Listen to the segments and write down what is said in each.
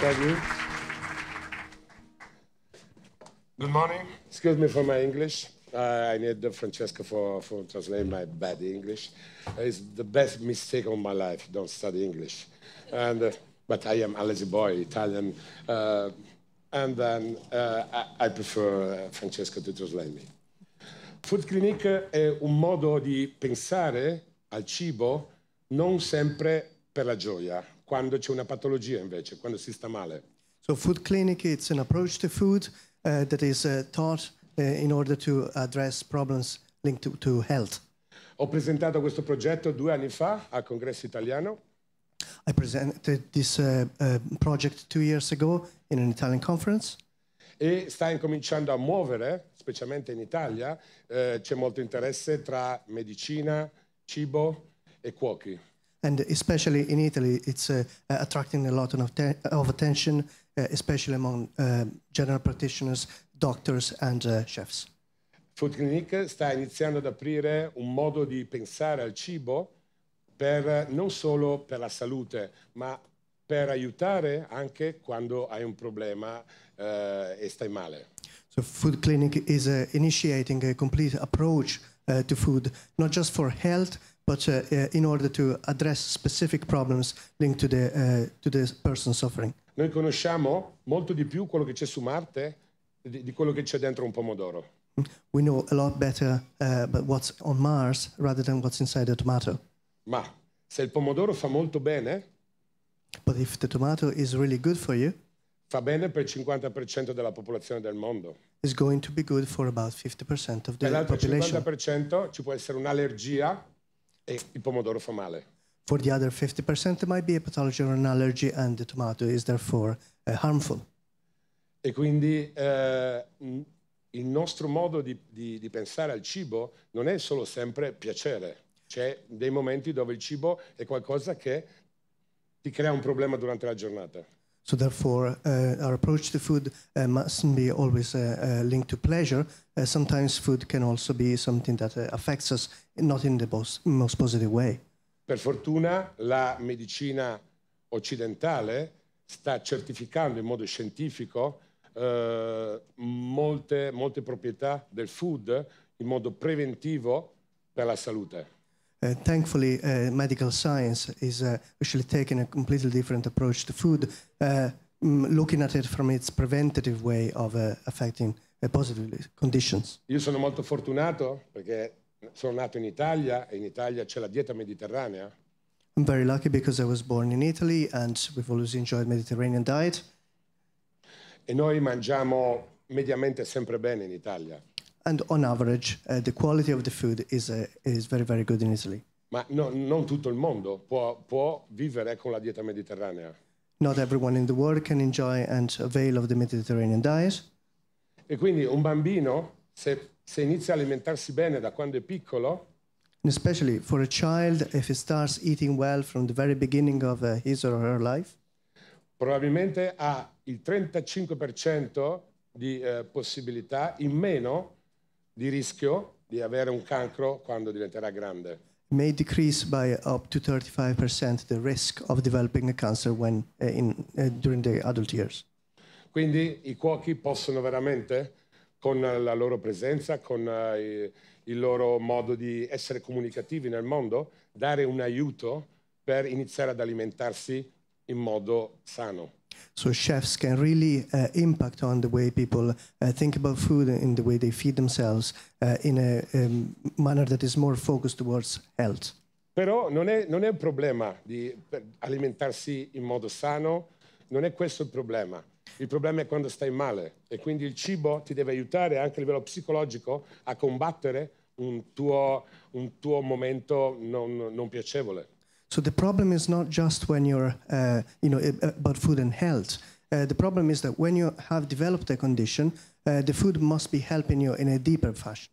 Thank you. Good morning. Excuse me for my English. Uh, I need Francesca for, for translating my bad English. It's the best mistake of my life. Don't study English. And, uh, but I am a lazy boy, Italian. Uh, and then uh, I, I, prefer uh, Francesca to translate me. Food Clinic è un modo di pensare al cibo non sempre per la gioia, quando c'è una patologia invece, quando si sta male. So food clinic it's an approach to food uh, that is uh, taught uh, in order to address problems linked to, to health. Ho presentato questo progetto due anni fa al congresso italiano. I presented this uh, uh, project two years ago in an Italian conference. E sta incominciando a muovere, specialmente in Italia, eh, c'è molto interesse tra medicina, cibo e cuochi. and especially in Italy, it's uh, attracting a lot of, of attention, uh, especially among um, general practitioners, doctors and uh, chefs. Food Clinic sta iniziando ad aprire un modo di pensare al cibo per, non solo per la salute, ma per aiutare anche quando hai un problema eh, e stai male. So Food Clinic is uh, initiating a complete approach uh, to food, not just for health, but uh, uh, in order to address specific problems linked to the, uh, to the person suffering. Noi conosciamo molto di più quello che c'è su Marte di, di quello che c'è dentro un pomodoro. We know a lot better about what's on Mars rather than what's inside a tomato. Ma se il pomodoro fa molto bene, But if the tomato is really good for you, fa bene per il 50% della popolazione del mondo. It's going to be good for about 50% of the per l'altro population. 50% ci può essere un'allergia e il pomodoro fa male. For the other 50% might be a pathology or an allergy and the tomato is therefore uh, harmful. E quindi eh, il nostro modo di, di, di pensare al cibo non è solo sempre piacere, c'è dei momenti dove il cibo è qualcosa che ti crea un problema durante la giornata. So therefore, uh, our approach to food uh, mustn't be always uh, linked to pleasure. sometimes food can also be something that affects us, not in the most, most positive way. Per fortuna la medicina occidentale sta certificando in modo scientifico eh, molte, molte proprietà del food in modo preventivo per la salute. Uh, thankfully, uh, medical science is uh, actually taking a completely different approach to food, uh, looking at it from its preventative way of uh, affecting positively conditions. Io sono molto fortunato perché sono nato in Italia e in Italia c'è la dieta mediterranea. I'm very lucky because I was born in Italy and we've always enjoyed Mediterranean diet. E noi mangiamo mediamente sempre bene in Italia and on average uh, the quality of the food is, uh, is very very good in Italy. Ma no, non tutto il mondo può, può vivere con la dieta mediterranea. Not everyone in the world can enjoy and avail of the Mediterranean diet. E quindi un bambino, se, se inizia a alimentarsi bene da quando è piccolo, And especially for a child, if he starts eating well from the very beginning of uh, his or her life, probabilmente ha il 35% di uh, possibilità in meno di rischio di avere un cancro quando diventerà grande. May decrease by up to 35% the risk of developing a cancer when, uh, in, uh, during the adult years. Quindi i cuochi possono veramente, con la loro presenza, con uh, il loro modo di essere comunicativi nel mondo, dare un aiuto per iniziare ad alimentarsi in modo sano. So chefs can really uh, impact on the way people uh, think about food and the way they feed themselves uh, in a um, manner that is more focused towards health. Però non è, non è un problema di alimentarsi in modo sano, non è questo il problema. Il problema è quando stai male e quindi il cibo ti deve aiutare anche a livello psicologico a combattere un tuo, un tuo momento non, non piacevole. So the problem is not just when you're, uh, you know, about food and health. Uh, the problem is that when you have developed a condition, uh, the food must be helping you in a deeper fashion.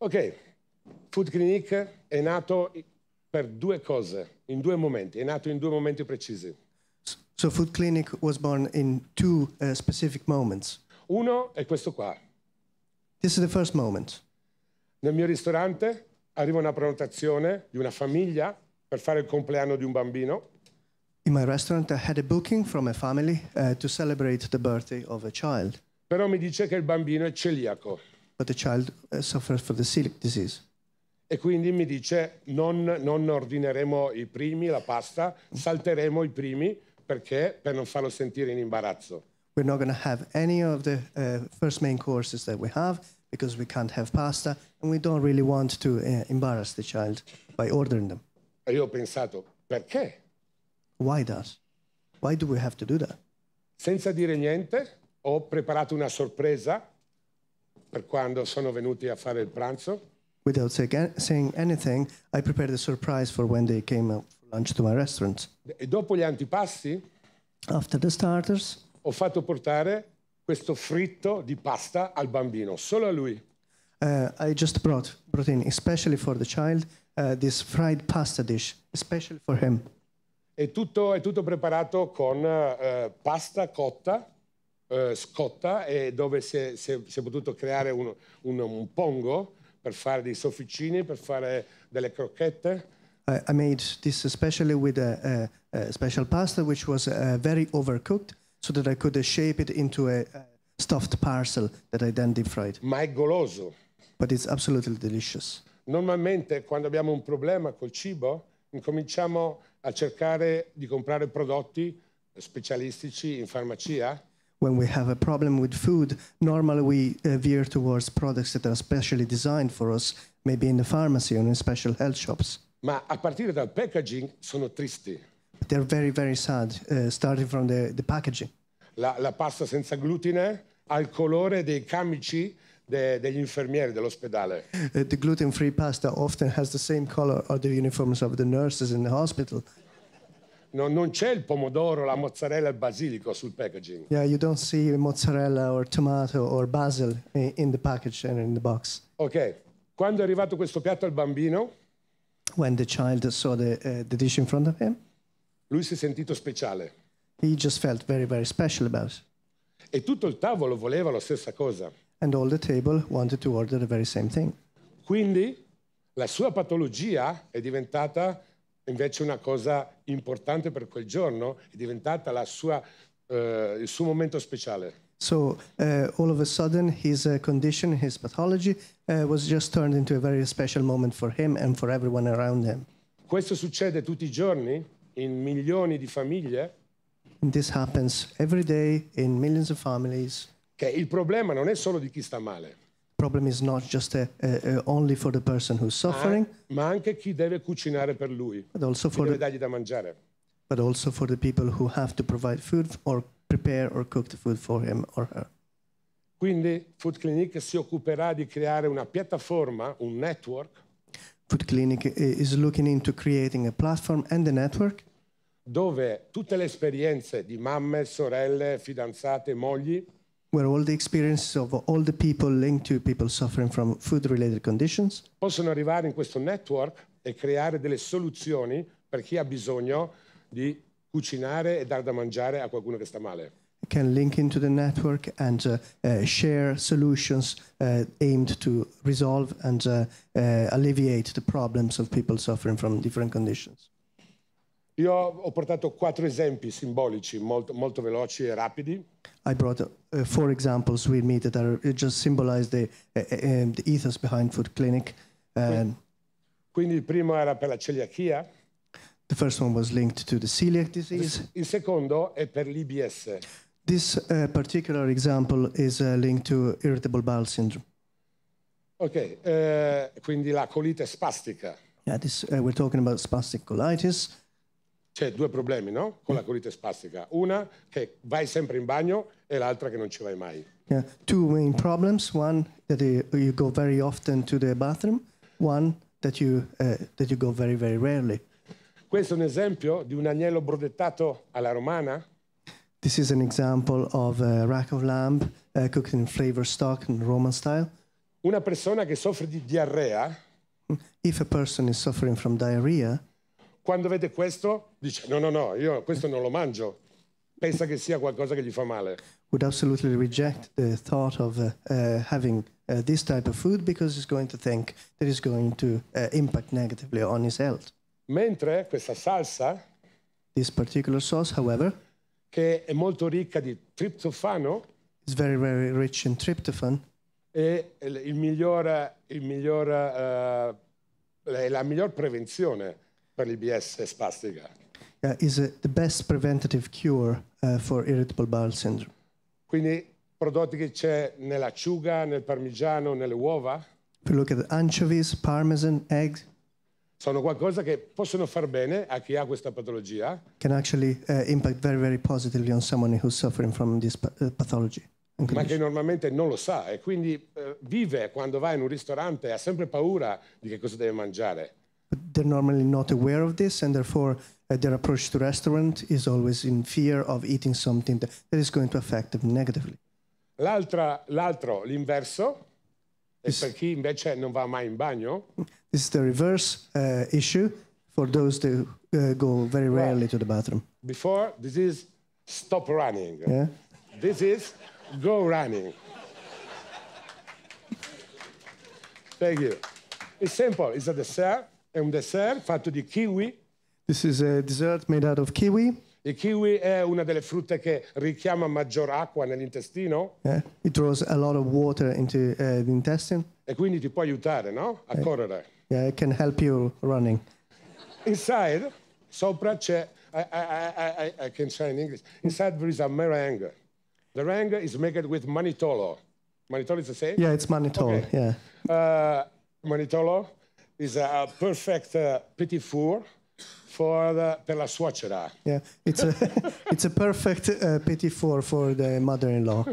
Ok, Food Clinic è nato per due cose, in due momenti, è nato in due momenti precisi. So Food Clinic was born in two uh, specific moments. Uno è questo qua. This is the first moment. Nel mio ristorante arriva una prenotazione di una famiglia per fare il compleanno di un bambino. In my restaurant I had a booking from a family uh, to celebrate the birthday of a child. Però mi dice che il bambino è celiaco. But the child uh, suffers from the celiac disease. E quindi mi dice non, non ordineremo i primi, la pasta, salteremo i primi perché per non farlo sentire in imbarazzo. We're not going to have any of the uh, first main courses that we have because we can't have pasta and we don't really want to uh, embarrass the child by ordering them. io ho pensato, perché? Why that? Why do we have to do that? Senza dire niente, ho preparato una sorpresa per quando sono venuti a fare il pranzo. Without saying anything, I prepared a surprise for when they came for lunch to my restaurant. E dopo gli antipasti, After the starters, ho fatto portare questo fritto di pasta al bambino, solo a lui. Uh, I just brought, brought in, especially for the child, uh, this fried pasta dish, especially for him. È tutto, è tutto preparato con uh, pasta cotta, uh, scotta, e dove si è, si è, si è potuto creare un, un, un, pongo per fare dei sofficini, per fare delle crocchette. I made this especially with a, a, a special pasta which was uh, very overcooked. so that I could uh, shape it into a, stuffed parcel that I then deep fried. Ma è goloso. But it's absolutely delicious. Normalmente quando abbiamo un problema col cibo incominciamo a cercare di comprare prodotti specialistici in farmacia. When we have a problem with food, normally we uh, veer towards products that are specially designed for us, maybe in the pharmacy or in special health shops. Ma a partire dal packaging sono tristi. They're very, very sad, uh, starting from the, the packaging. La, la, pasta senza glutine al colore dei camici de, degli infermieri dell'ospedale. Uh, the gluten-free pasta often has the same color of the uniforms of the nurses in the hospital. No, non c'è il pomodoro, la mozzarella e il basilico sul packaging. Yeah, you don't see mozzarella or tomato or basil in, in the package and in the box. Ok, quando è arrivato questo piatto al bambino? When the child saw the, uh, the dish in front of him? Lui si è sentito speciale. He just felt very, very special about it. E tutto il tavolo voleva la stessa cosa. And all the table wanted to order the very same thing. Quindi la sua patologia è diventata invece una cosa importante per quel giorno, è diventata sua, uh, il suo momento speciale. So uh, all of a sudden his uh, condition, his pathology uh, was just turned into a very special moment for him and for everyone around him. Questo succede tutti i giorni? in milioni di famiglie. This happens every day in millions of families. Che il problema non è solo di chi sta male. Problem is not just a, a, a only for the person who's suffering. Ma, ma anche chi deve cucinare per lui. But also for deve the, dargli da mangiare. But also for the people who have to provide food or prepare or cook the food for him or her. Quindi Food Clinic si occuperà di creare una piattaforma, un network Food Clinic is looking into creating a platform and a network dove tutte le esperienze di mamme, sorelle, fidanzate, mogli where all the experiences of all the people linked to people suffering from food related conditions possono arrivare in questo network e creare delle soluzioni per chi ha bisogno di cucinare e dar da mangiare a qualcuno che sta male. can link into the network and uh, uh, share solutions uh, aimed to resolve and alleviate the problems of people suffering from different conditions. Io ho portato quattro esempi simbolici molto, molto veloci e rapidi. I brought uh, four examples with me that are just symbolize the, uh, um, the ethos behind Food Clinic. Um, quindi il primo era per la celiachia. The first one was linked to the celiac disease. Il secondo è per l'IBS. This uh, particular example is uh, linked to irritable bowel syndrome. Ok, eh, quindi la colite spastica. Yeah, this, uh, we're talking about spastic colitis. C'è due problemi, no? Con la colite spastica. Una che vai sempre in bagno e l'altra che non ci vai mai. Yeah, two main problems. One that you, you go very often to the bathroom. One that you uh, that you go very very rarely. Questo è un esempio di un agnello brodettato alla romana this is an example of a rack of lamb uh, cooked in flavor stock in Roman style. Una persona che soffre di diarrea. If a person is suffering from diarrhea, Quando vede questo, dice: No, no, no, io questo non lo mangio. Pensa che sia qualcosa che gli fa male. would absolutely reject the thought of uh, uh, having uh, this type of food because he's going to think that it's going to uh, impact negatively on his health. Mentre questa salsa This particular sauce, however, che è molto ricca di triptofano. It's very, very rich in tryptophan. E il miglior, il miglior, uh, la miglior prevenzione per l'IBS spastica. Yeah, is a, uh, the best preventative cure uh, for irritable bowel syndrome. Quindi prodotti che c'è nell'acciuga, nel parmigiano, nelle uova. If you look at the anchovies, parmesan, eggs sono qualcosa che possono far bene a chi ha questa patologia. Can actually uh, impact very very positively on someone who's suffering from this eh, pathology. Ma che normalmente non lo sa e quindi uh, vive quando va in un ristorante ha sempre paura di che cosa deve mangiare. But they're normally not aware of this and therefore uh, their approach to restaurant is always in fear of eating something that, is going to affect them negatively. L'altro, l'inverso per chi invece non va mai in bagno. This is the reverse uh, issue for those who uh, go very rarely to the bathroom. Before, this is stop running. Yeah? This is go running. Thank you. It's simple. It's a dessert. and dessert fatto di kiwi. This is a dessert made out of kiwi. Il kiwi è una delle frutte che richiama maggior acqua nell'intestino. Yeah. It draws a lot of water into uh, the intestine. E quindi ti può aiutare, no? A yeah. correre. Yeah, it can help you running. Inside, sopra c'è I, I, I, I can say in English. Inside there is a meringue. The meringue is made with manitolo. Manitolo is the same? Yeah, it's manitolo, okay. yeah. Uh, manitolo is a perfect uh, petit four. for the, per la suocera. Yeah, it's a, it's a perfect uh, petit for the mother-in-law.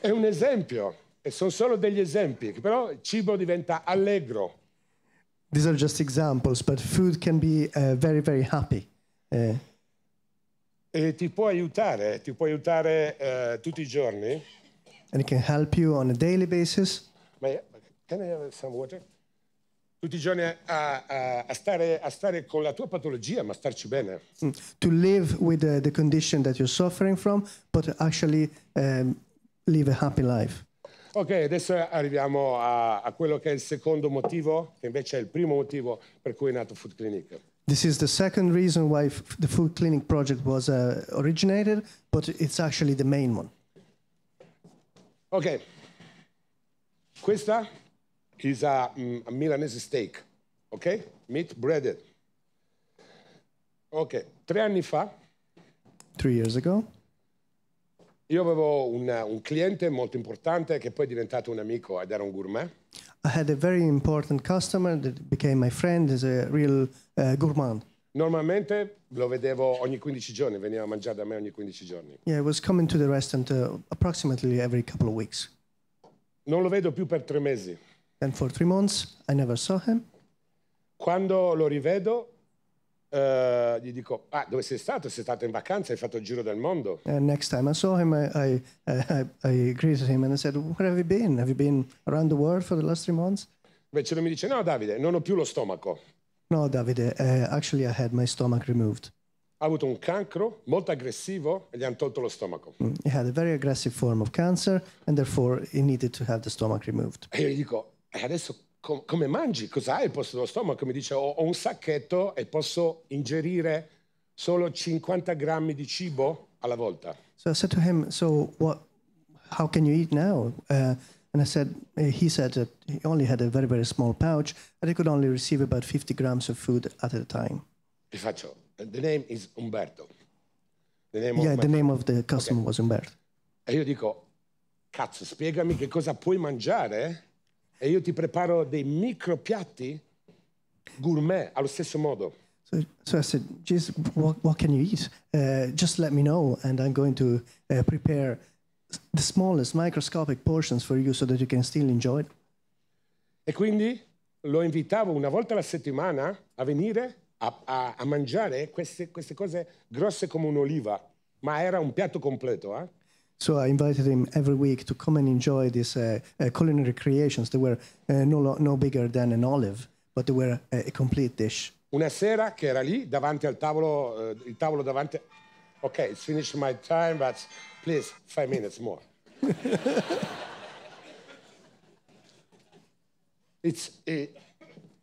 È un esempio, e sono solo degli esempi, però il cibo diventa allegro. These are just examples, but food can be uh, very, very happy. Uh, e ti può aiutare, ti può aiutare uh, tutti i giorni. And it can help you on a daily basis. May, can I have some water? tutti i giorni a, a, a, stare, a, stare, con la tua patologia, ma starci bene. Mm. To live with the, the, condition that you're suffering from, but actually um, live a happy life. Ok, adesso arriviamo a, quello che è il secondo motivo, che invece è il primo motivo per cui è nato Food Clinic. This is the second reason why the Food Clinic project was uh, originated, but it's actually the main one. Ok, questa is a, um, a Milanese steak, ok? Meat breaded. Ok, tre anni fa. Three years ago. Io avevo una, un cliente molto importante che poi è diventato un amico ed era un gourmet. I had a very important customer that became my friend, is a real uh, gourmand. Normalmente lo vedevo ogni 15 giorni, veniva a mangiare da me ogni 15 giorni. Yeah, I was coming to the restaurant uh, approximately every couple of weeks. Non lo vedo più per tre mesi. Then for three months I never saw him. Quando lo rivedo, eh, gli dico, ah, dove sei stato? Sei stato in vacanza, hai fatto il giro del mondo. And next time I saw him, I, I, I, I greeted him and I said, where have you been? Have you been around the world for the last three months? Invece lui mi dice, no Davide, non ho più lo stomaco. No, Davide, uh, actually I had my stomach removed. Ha avuto un cancro molto aggressivo e gli hanno tolto lo stomaco. Mm, he had a very aggressive form of cancer and therefore he needed to have the stomach removed. E io gli dico, E eh, adesso com- come mangi? Cos'hai il posto dello stomaco? Mi dice, ho, ho un sacchetto e posso ingerire solo 50 grammi di cibo alla volta. So I said to him, so what, how can you eat now? Uh, and I said, uh, he said that he only had a very, very small pouch and he could only receive about 50 grams of food at a time. E faccio, the name is Umberto. The name yeah, of the name of the customer okay. was Umberto. E io dico, cazzo, spiegami che cosa puoi mangiare eh? e io ti preparo dei micro piatti gourmet allo stesso modo. So, so I said, Jesus, what, what can you eat? Uh, just let me know, and I'm going to uh, prepare the smallest microscopic portions for you so that you can still enjoy it. E quindi lo invitavo una volta alla settimana a venire a, a, a mangiare queste, queste, cose grosse come un'oliva, ma era un piatto completo. Eh? So I invited him every week to come and enjoy these uh, uh, culinary creations They were uh, no, no bigger than an olive, but they were a complete dish. Una sera che era lì davanti al tavolo, uh, il tavolo davanti. Ok, it's finished my time, but please, five minutes more. it's it, eh,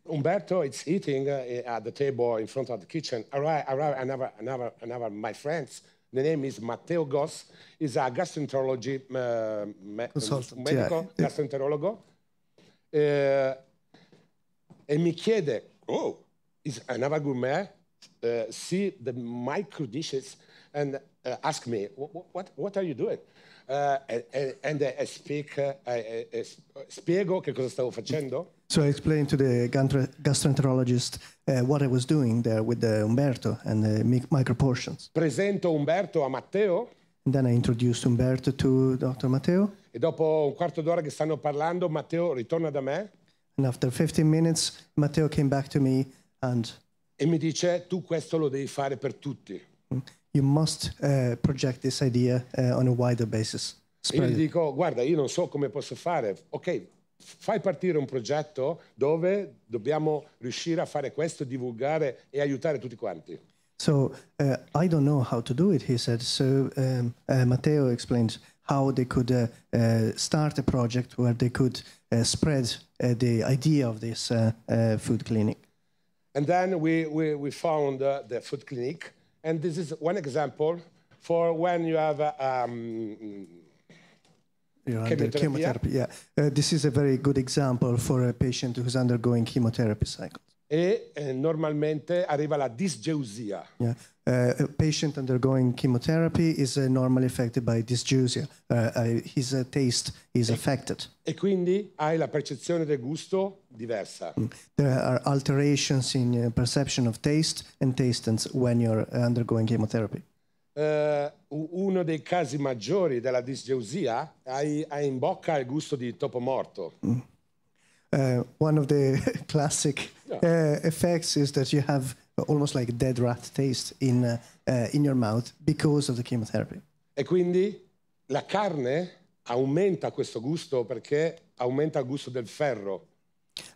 Umberto. It's eating uh, at the table in front of the kitchen. Arrive, arrive, another, another, another. My friends. The name is Matteo Goss. He's a gastroenterology uh, me medico yeah. gastroenterologo. Uh, e mi chiede, oh, is another gourmet? Uh, see the micro dishes and uh, ask me, what, what, what are you doing? Uh, and I speak, I, I, spiego che cosa stavo facendo? So I explained to the gastroenterologist uh, what I was doing there with the eh, Umberto and the microportions. Presento Umberto a Matteo. And then I introduced Umberto to Dr. Matteo. E dopo un quarto d'ora che stanno parlando, Matteo ritorna da me. And after 15 minutes, Matteo came back to me and... E mi dice, tu questo lo devi fare per tutti. Mm. you must uh, project this idea uh, on a wider basis. Spread Io gli dico, guarda, io non so come posso fare. Ok, fai partire un progetto dove dobbiamo riuscire a fare questo, divulgare e aiutare tutti quanti. So uh, I don't know how to do it, he said. So um, uh, Matteo explained how they could uh, uh start a project where they could uh, spread uh, the idea of this food clinic. And then we, we, we found the food clinic. And this is one example for when you have uh, um, you chemotherapy. chemotherapy. Yeah, uh, this is a very good example for a patient who's undergoing chemotherapy cycles. e eh, normalmente arriva la disgeusia. Yeah. Uh, a patient undergoing chemotherapy is uh, normally affected by dysgeusia. Uh, uh his uh, taste is e, affected. E quindi hai la percezione del gusto diversa. Mm. There are alterations in uh, perception of taste and tastance when you're undergoing chemotherapy. uno dei casi maggiori della disgeusia hai in bocca il gusto di topo morto. Mm. uh, one of the classic yeah. Uh, effects is that you have almost like a dead rat taste in, uh, uh, in your mouth because of the chemotherapy. E quindi la carne aumenta questo gusto perché aumenta il gusto del ferro.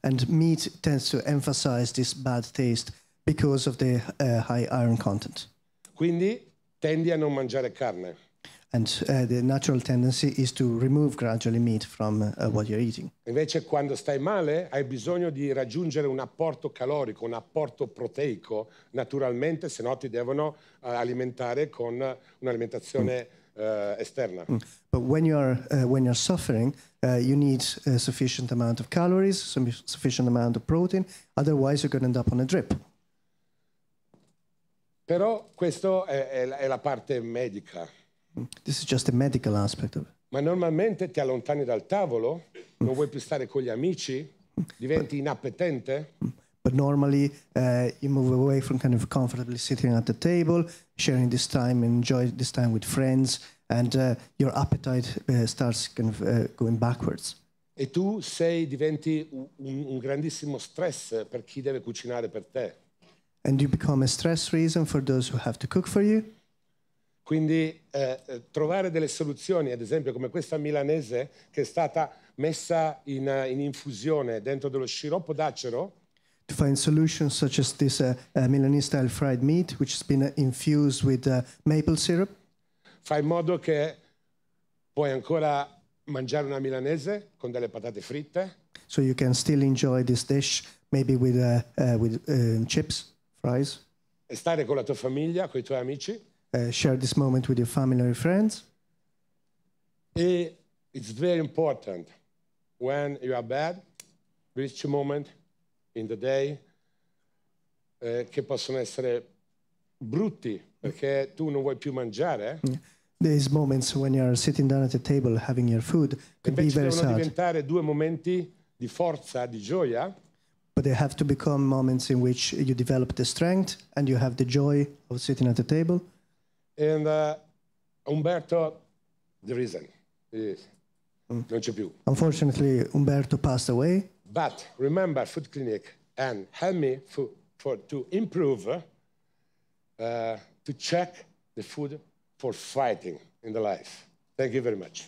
And meat tends to emphasize this bad taste because of the uh, high iron content. Quindi tendi a non mangiare carne. And uh, the natural tendency is to remove gradually meat from uh, mm-hmm. what you're eating. Invece quando stai male hai bisogno di raggiungere un apporto calorico, un apporto proteico, naturalmente, se no ti devono uh, alimentare con un'alimentazione mm. Eh, esterna. Mm. But when you're, uh, when you're suffering, uh, you need a uh, sufficient amount of calories, some sufficient amount of protein, otherwise you're going to end up on a drip. Però questo è, è, è la parte medica. This is just a medical aspect of it. Ma normalmente ti allontani dal tavolo, non vuoi più stare con gli amici, diventi inappetente. But normally uh, you move away from kind of comfortably sitting at the table, sharing this time, enjoy this time with friends, and uh, your appetite uh, starts kind of uh, going backwards. E tu sei, diventi un, un grandissimo stress per chi deve cucinare per te. And you become a stress reason for those who have to cook for you. Quindi eh, eh, trovare delle soluzioni, ad esempio come questa milanese che è stata messa in, uh, in infusione dentro dello sciroppo d'acero. To find solutions such as this uh, uh, Milanese style fried meat, which has been infused with maple syrup. Fa in modo che puoi ancora mangiare una milanese con delle patate fritte. So you can still enjoy this dish, maybe with, with chips, fries. E stare con la tua famiglia, con i tuoi amici. Uh, share this moment with your family or your friends? It's very important when you are bad, reach a moment in the day eh, che possono essere brutti perché tu non vuoi più mangiare. These moments when you are sitting down at the table having your food could be very sad, diventare due momenti di forza, di gioia. but they have to become moments in which you develop the strength and you have the joy of sitting at the table. And uh, Umberto, the reason is mm. non c'è più. Unfortunately, Umberto passed away. But remember, Food Clinic and help me for, for to improve, uh, to check the food for fighting in the life. Thank you very much.